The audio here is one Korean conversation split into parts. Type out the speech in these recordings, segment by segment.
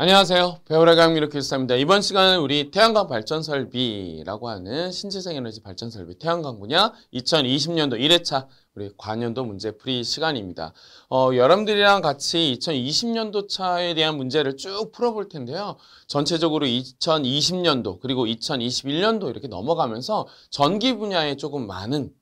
안녕하세요. 배우라 강미로 교수입니다. 이번 시간은 우리 태양광 발전 설비라고 하는 신재생 에너지 발전 설비 태양광 분야 2020년도 1회차 우리 관연도 문제 풀이 시간입니다. 어, 여러분들이랑 같이 2020년도 차에 대한 문제를 쭉 풀어볼 텐데요. 전체적으로 2020년도 그리고 2021년도 이렇게 넘어가면서 전기 분야에 조금 많은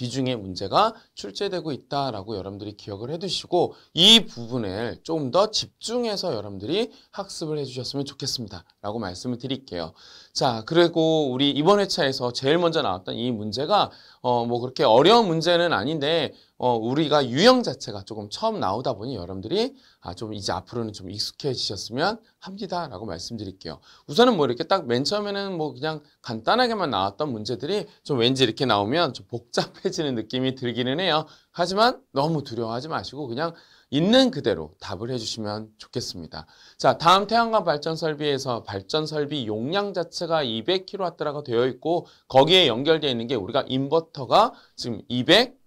비중의 문제가 출제되고 있다라고 여러분들이 기억을 해두시고 이 부분을 좀 더 집중해서 여러분들이 학습을 해주셨으면 좋겠습니다. 라고 말씀을 드릴게요. 자, 그리고 우리 이번 회차에서 제일 먼저 나왔던 이 문제가 어, 뭐 그렇게 어려운 문제는 아닌데 어, 우리가 유형 자체가 조금 처음 나오다 보니 여러분들이 아, 좀 이제 앞으로는 좀 익숙해지셨으면 합니다라고 말씀드릴게요. 우선은 뭐 이렇게 딱 맨 처음에는 뭐 그냥 간단하게만 나왔던 문제들이 좀 왠지 이렇게 나오면 좀 복잡해지는 느낌이 들기는 해요. 하지만 너무 두려워하지 마시고 그냥 있는 그대로 답을 해주시면 좋겠습니다. 자, 다음 태양광 발전 설비에서 발전 설비 용량 자체가 2 0 0 k w 라고 되어 있고 거기에 연결되어 있는 게 우리가 인버터가 지금 200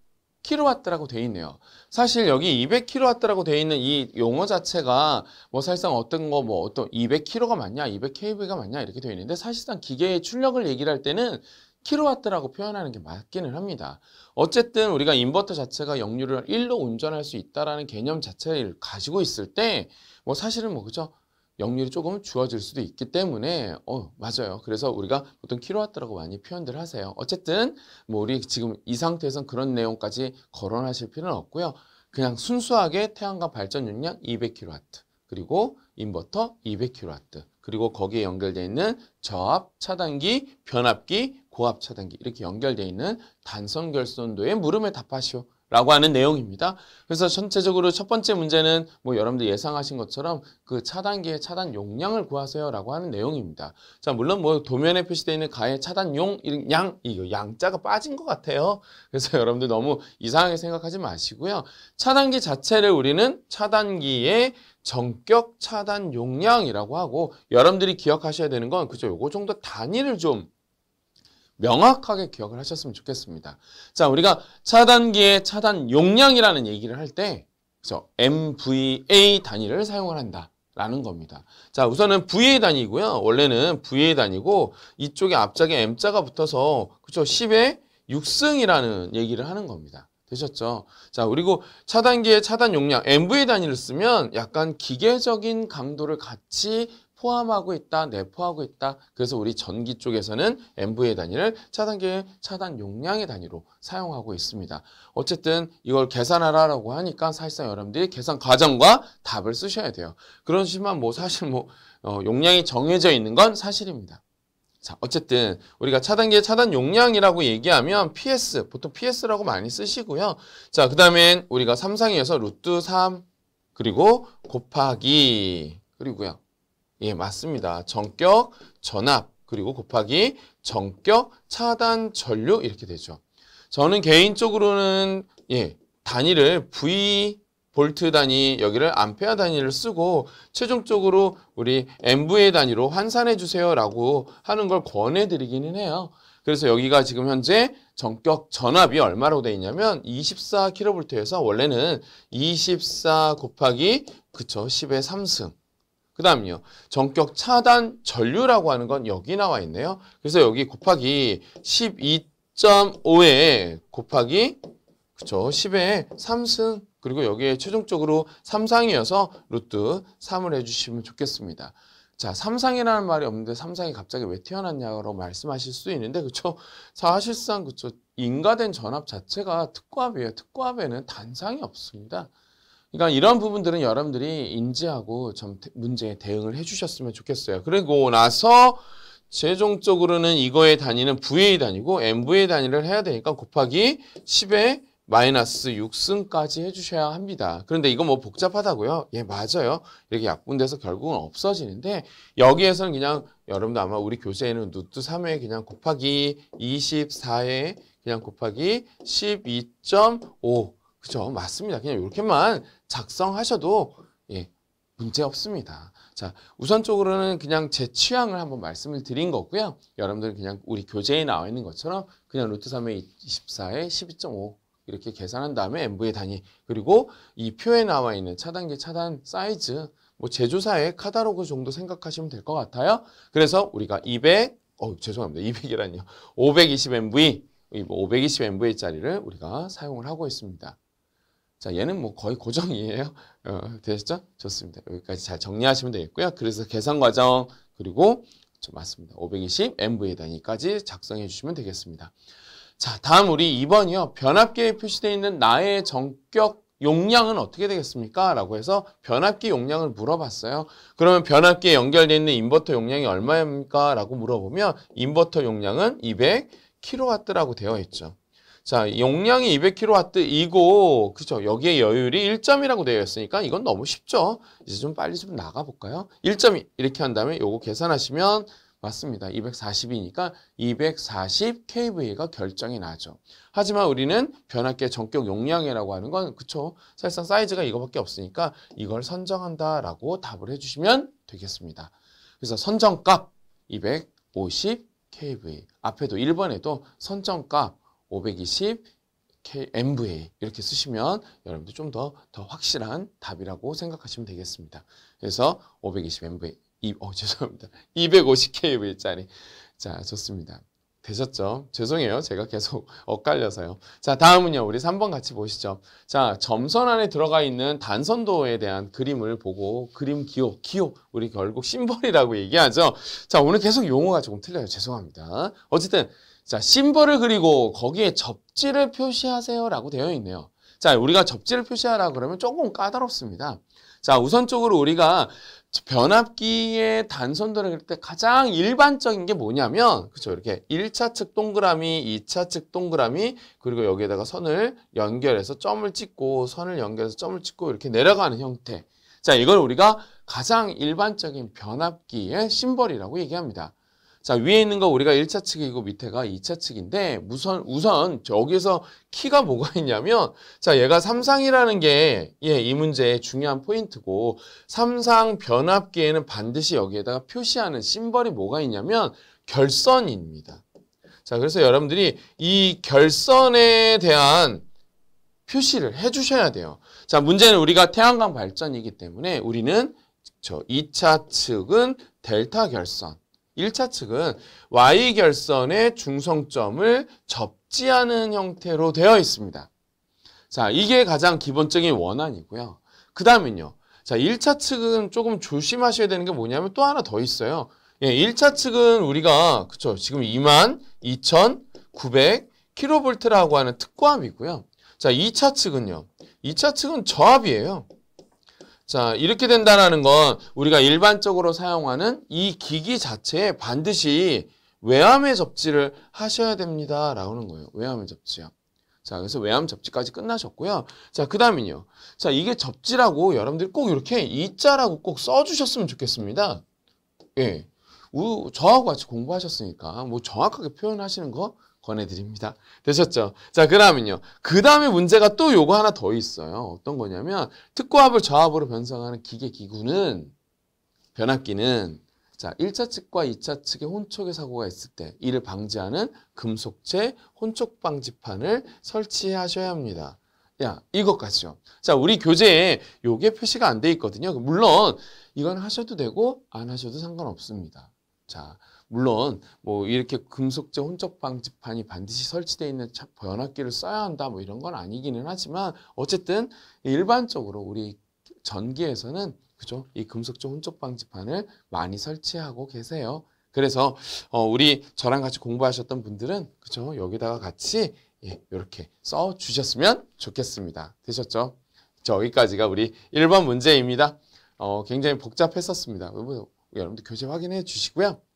200kW라고 돼 있네요. 사실 여기 200kW라고 돼 있는 이 용어 자체가 뭐 사실상 어떤 거 뭐 어떤 200kg가 맞냐, 200kV가 맞냐 이렇게 돼 있는데 사실상 기계의 출력을 얘기를 할 때는 킬로와트라고 표현하는 게 맞기는 합니다. 어쨌든 우리가 인버터 자체가 역류를 1로 운전할 수 있다라는 개념 자체를 가지고 있을 때 뭐 사실은 뭐 그죠? 역률이 조금 주어질 수도 있기 때문에 어 맞아요. 그래서 우리가 보통 키로와트라고 많이 표현들 하세요. 어쨌든 뭐 우리 지금 이 상태에선 그런 내용까지 거론하실 필요는 없고요. 그냥 순수하게 태양광 발전 용량 2 0 0와트 그리고 인버터 2 0 0와트 그리고 거기에 연결되어 있는 저압 차단기, 변압기, 고압 차단기 이렇게 연결되어 있는 단선 결선도의 물음에 답하시오. 라고 하는 내용입니다. 그래서 전체적으로 첫 번째 문제는 뭐 여러분들 예상하신 것처럼 그 차단기의 차단 용량을 구하세요 라고 하는 내용입니다. 자 물론 뭐 도면에 표시되어 있는 가의 차단 용량 이거 양자가 빠진 것 같아요. 그래서 여러분들 너무 이상하게 생각하지 마시고요. 차단기 자체를 우리는 차단기의 전격 차단 용량이라고 하고 여러분들이 기억하셔야 되는 건 그죠 요거 정도 단위를 좀 명확하게 기억을 하셨으면 좋겠습니다. 자, 우리가 차단기의 차단 용량이라는 얘기를 할 때, 그래서 MVA 단위를 사용을 한다. 라는 겁니다. 자, 우선은 VA 단위고요. 원래는 VA 단위고 이쪽에 앞자에 M자가 붙어서 그쵸 10의 6승이라는 얘기를 하는 겁니다. 되셨죠? 자, 그리고 차단기의 차단 용량 MVA 단위를 쓰면 약간 기계적인 강도를 같이 포함하고 있다, 내포하고 네, 있다. 그래서 우리 전기 쪽에서는 MV의 단위를 차단계 차단 용량의 단위로 사용하고 있습니다. 어쨌든 이걸 계산하라고 하니까 사실상 여러분들이 계산 과정과 답을 쓰셔야 돼요. 그런 식만 뭐 사실 뭐 어, 용량이 정해져 있는 건 사실입니다. 자, 어쨌든 우리가 차단계 차단 용량이라고 얘기하면 PS, 보통 PS라고 많이 쓰시고요. 자, 그 다음엔 우리가 삼상에서 루트 3 그리고 곱하기 그리고요. 예, 맞습니다. 정격 전압 그리고 곱하기 정격 차단 전류 이렇게 되죠. 저는 개인적으로는 예, 단위를 V 볼트 단위 여기를 암페어 단위를 쓰고 최종적으로 우리 MVA 단위로 환산해 주세요 라고 하는 걸 권해 드리기는 해요. 그래서 여기가 지금 현재 정격 전압이 얼마로 돼 있냐면 24kV에서 원래는 24 곱하기 그쵸 10의 3승 그 다음요. 전격 차단 전류라고 하는 건 여기 나와 있네요. 그래서 여기 곱하기 12.5에 곱하기 그쵸 10에 3승 그리고 여기에 최종적으로 3상이어서 루트 3을 해주시면 좋겠습니다. 자, 3상이라는 말이 없는데 3상이 갑자기 왜 태어났냐고 말씀하실 수 있는데 그쵸? 사실상 그쵸? 인가된 전압 자체가 특고압이에요. 특고압에는 단상이 없습니다. 그러니까 이런 부분들은 여러분들이 인지하고 좀 문제에 대응을 해주셨으면 좋겠어요. 그리고 나서 최종적으로는 이거에 단위는 VA 단위고 MVA 단위를 해야 되니까 곱하기 10에 마이너스 6승까지 해주셔야 합니다. 그런데 이거 뭐 복잡하다고요? 예, 맞아요. 이렇게 약분돼서 결국은 없어지는데 여기에서는 그냥 여러분도 아마 우리 교재에는 누트 3에 그냥 곱하기 24에 그냥 곱하기 12.5 그죠? 맞습니다. 그냥 이렇게만 작성하셔도 예, 문제 없습니다. 자, 우선적으로는 그냥 제 취향을 한번 말씀을 드린 거고요. 여러분들은 그냥 우리 교재에 나와 있는 것처럼 그냥 루트 3의 24에 12.5 이렇게 계산한 다음에 mv의 단위 그리고 이 표에 나와 있는 차단계 차단 사이즈 뭐 제조사의 카다로그 정도 생각하시면 될 것 같아요. 그래서 우리가 200, 어 죄송합니다. 200이라니요. 520mv, 520mv짜리를 우리가 사용을 하고 있습니다. 자, 얘는 뭐 거의 고정이에요. 어, 되셨죠? 좋습니다. 여기까지 잘 정리하시면 되겠고요. 그래서 계산 과정 그리고 맞습니다. 520 MV에 단위까지 작성해 주시면 되겠습니다. 자, 다음 우리 2번이요. 변압기에 표시되어 있는 나의 정격 용량은 어떻게 되겠습니까? 라고 해서 변압기 용량을 물어봤어요. 그러면 변압기에 연결되어 있는 인버터 용량이 얼마입니까? 라고 물어보면 인버터 용량은 200kW라고 되어 있죠. 자, 용량이 200kW이고, 그죠? 여기에 여율이 1점이라고 되어 있으니까 이건 너무 쉽죠? 이제 좀 빨리 좀 나가볼까요? 1.2 이렇게 한 다음에 요거 계산하시면 맞습니다. 240이니까 240kV가 결정이 나죠. 하지만 우리는 변압계 전격 용량이라고 하는 건 그쵸? 사실상 사이즈가 이거밖에 없으니까 이걸 선정한다라고 답을 해주시면 되겠습니다. 그래서 선정값 250kV 앞에도 1번에도 선정값 520 KMVA 이렇게 쓰시면 여러분들 좀더 더 확실한 답이라고 생각하시면 되겠습니다. 그래서 520 MVA, 이, 어, 죄송합니다. 250 KVA짜리. 자, 좋습니다. 되셨죠? 죄송해요. 제가 계속 엇갈려서요. 자, 다음은요. 우리 3번 같이 보시죠. 자, 점선 안에 들어가 있는 단선도에 대한 그림을 보고 그림 기호, 기호, 우리 결국 심벌이라고 얘기하죠. 자, 오늘 계속 용어가 조금 틀려요. 죄송합니다. 어쨌든 자, 심벌을 그리고 거기에 접지를 표시하세요라고 되어 있네요. 자, 우리가 접지를 표시하라 그러면 조금 까다롭습니다. 자, 우선적으로 우리가 변압기의 단선도를 그릴 때 가장 일반적인 게 뭐냐면 그렇죠 이렇게 1차 측 동그라미, 2차 측 동그라미 그리고 여기에다가 선을 연결해서 점을 찍고 선을 연결해서 점을 찍고 이렇게 내려가는 형태 자 이걸 우리가 가장 일반적인 변압기의 심벌이라고 얘기합니다 자, 위에 있는 거 우리가 1차 측이고 밑에가 2차 측인데 우선 우선 여기서 키가 뭐가 있냐면 자, 얘가 삼상이라는 게 예, 이 문제의 중요한 포인트고 삼상 변압기에는 반드시 여기에다가 표시하는 심벌이 뭐가 있냐면 결선입니다. 자, 그래서 여러분들이 이 결선에 대한 표시를 해 주셔야 돼요. 자, 문제는 우리가 태양광 발전이기 때문에 우리는 저 2차 측은 델타 결선 1차 측은 Y결선의 중성점을 접지 않은 형태로 되어 있습니다. 자, 이게 가장 기본적인 원안이고요. 그 다음은요. 자, 1차 측은 조금 조심하셔야 되는 게 뭐냐면 또 하나 더 있어요. 예, 1차 측은 우리가 그쵸 지금 2만 2,900 킬로볼트라고 하는 특고함이고요 자, 2차 측은요. 2차 측은 저압이에요. 자, 이렇게 된다는건 우리가 일반적으로 사용하는 이 기기 자체에 반드시 외암의 접지를 하셔야 됩니다. 라는 거예요. 외암의 접지요. 자, 그래서 외암 접지까지 끝나셨고요. 자, 그 다음은요. 자, 이게 접지라고 여러분들 이꼭 이렇게 이자라고 꼭 써주셨으면 좋겠습니다. 예. 우, 저하고 같이 공부하셨으니까 뭐 정확하게 표현하시는 거 권해드립니다. 되셨죠? 자, 그러면요. 그 다음에 문제가 또 요거 하나 더 있어요. 어떤 거냐면 특고압을좌압으로 변성하는 기계 기구는 변압기는 자, 1차 측과 2차 측의 혼촉의 사고가 있을 때 이를 방지하는 금속체 혼촉 방지판을 설치하셔야 합니다. 야, 이것까지요. 자, 우리 교재에 요게 표시가 안 돼 있거든요. 물론 이건 하셔도 되고 안 하셔도 상관없습니다. 자, 물론 뭐 이렇게 금속재 혼적 방지판이 반드시 설치되어 있는 변압기를 써야 한다 뭐 이런 건 아니기는 하지만 어쨌든 일반적으로 우리 전기에서는 그죠? 이 금속재 혼적 방지판을 많이 설치하고 계세요. 그래서 어 우리 저랑 같이 공부하셨던 분들은 그죠? 여기다가 같이 예, 이렇게 써 주셨으면 좋겠습니다. 되셨죠? 저기까지가 우리 1번 문제입니다. 어, 굉장히 복잡했었습니다. 여러분들 교재 확인해 주시고요.